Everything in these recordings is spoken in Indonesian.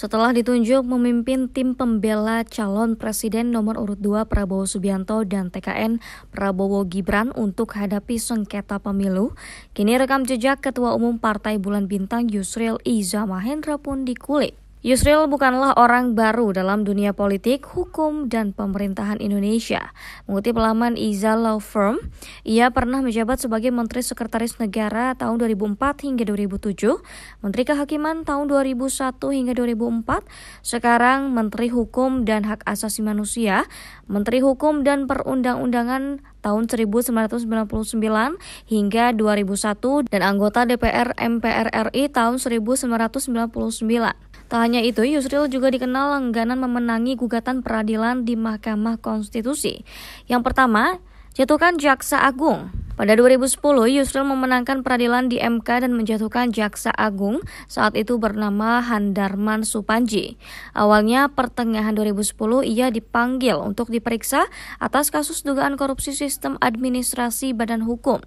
setelah ditunjuk memimpin tim pembela calon presiden nomor urut 2 Prabowo Subianto dan TKN Prabowo Gibran untuk hadapi sengketa pemilu, kini rekam jejak Ketua Umum Partai Bulan Bintang Yusril Iza Mahendra pun dikulik. Yusril bukanlah orang baru dalam dunia politik, hukum, dan pemerintahan Indonesia. Mengutip laman Iza Law Firm, ia pernah menjabat sebagai Menteri Sekretaris Negara tahun 2004 hingga 2007, Menteri Kehakiman tahun 2001 hingga 2004, sekarang Menteri Hukum dan Hak Asasi Manusia, Menteri Hukum dan Perundang-Undangan tahun 1999 hingga 2001 dan anggota DPR MPR RI tahun 1999. Tak hanya itu, Yusril juga dikenal langganan memenangi gugatan peradilan di Mahkamah Konstitusi. Yang pertama, jatuhkan Jaksa Agung. Pada 2010, Yusril memenangkan peradilan di MK dan menjatuhkan Jaksa Agung, saat itu bernama Handarman Supanji. Awalnya pertengahan 2010 ia dipanggil untuk diperiksa atas kasus dugaan korupsi sistem administrasi badan hukum.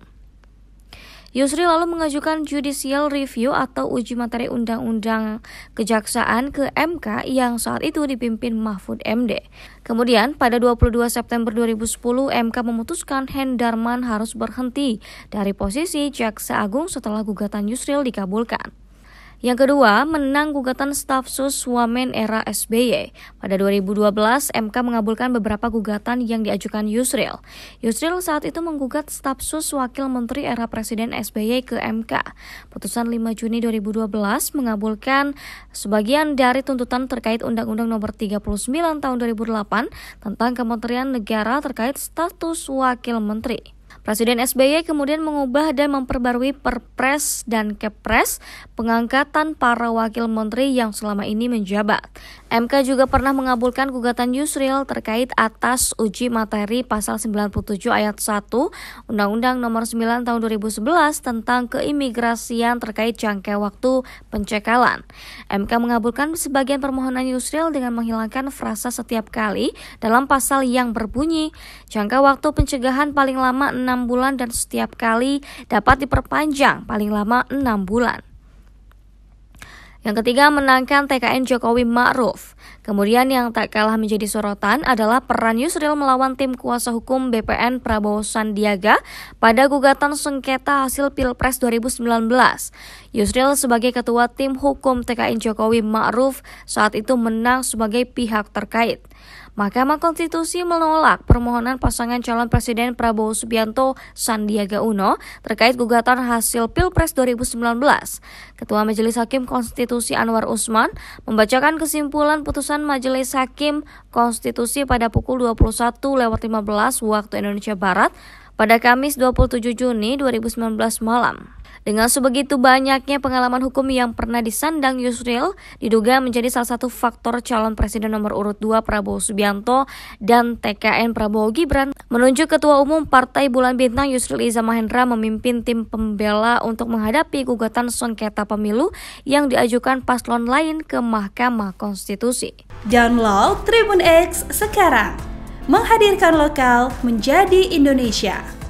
Yusri lalu mengajukan judicial review atau uji materi undang-undang kejaksaan ke MK yang saat itu dipimpin Mahfud MD. Kemudian pada 22 September 2010 MK memutuskan Hendarman harus berhenti dari posisi jaksa agung setelah gugatan Yusril dikabulkan. Yang kedua, menang gugatan stafsus Wamen era SBY. Pada 2012, MK mengabulkan beberapa gugatan yang diajukan Yusril. Yusril saat itu menggugat stafsus Wakil Menteri era Presiden SBY ke MK. Putusan 5 Juni 2012 mengabulkan sebagian dari tuntutan terkait Undang-Undang Nomor 39 Tahun 2008 tentang Kementerian Negara terkait status Wakil Menteri. Presiden SBY kemudian mengubah dan memperbarui Perpres dan Kepres pengangkatan para wakil menteri yang selama ini menjabat. MK juga pernah mengabulkan gugatan Yusril terkait atas uji materi pasal 97 ayat 1 Undang-Undang Nomor 9 tahun 2011 tentang keimigrasian terkait jangka waktu pencekalan. MK mengabulkan sebagian permohonan Yusril dengan menghilangkan frasa setiap kali dalam pasal yang berbunyi jangka waktu pencegahan paling lama 6 6 bulan dan setiap kali dapat diperpanjang paling lama 6 bulan. Yang ketiga menangkan TKN Jokowi Ma'ruf. Kemudian yang tak kalah menjadi sorotan adalah peran Yusril melawan tim kuasa hukum BPN Prabowo Sandiaga pada gugatan sengketa hasil Pilpres 2019. Yusril sebagai ketua tim hukum TKN Jokowi Ma'ruf saat itu menang sebagai pihak terkait. Mahkamah Konstitusi menolak permohonan pasangan calon Presiden Prabowo Subianto Sandiaga Uno terkait gugatan hasil Pilpres 2019. Ketua Majelis Hakim Konstitusi Anwar Usman membacakan kesimpulan putusan Majelis Hakim Konstitusi pada pukul 21.15 waktu Indonesia Barat pada Kamis 27 Juni 2019 malam. Dengan sebegitu banyaknya pengalaman hukum yang pernah disandang Yusril, diduga menjadi salah satu faktor calon presiden nomor urut 2 Prabowo Subianto dan TKN Prabowo Gibran. Menunjuk Ketua Umum Partai Bulan Bintang Yusril Iza Mahendra memimpin tim pembela untuk menghadapi gugatan sengketa pemilu yang diajukan paslon lain ke Mahkamah Konstitusi. Download Tribun X sekarang, menghadirkan lokal menjadi Indonesia.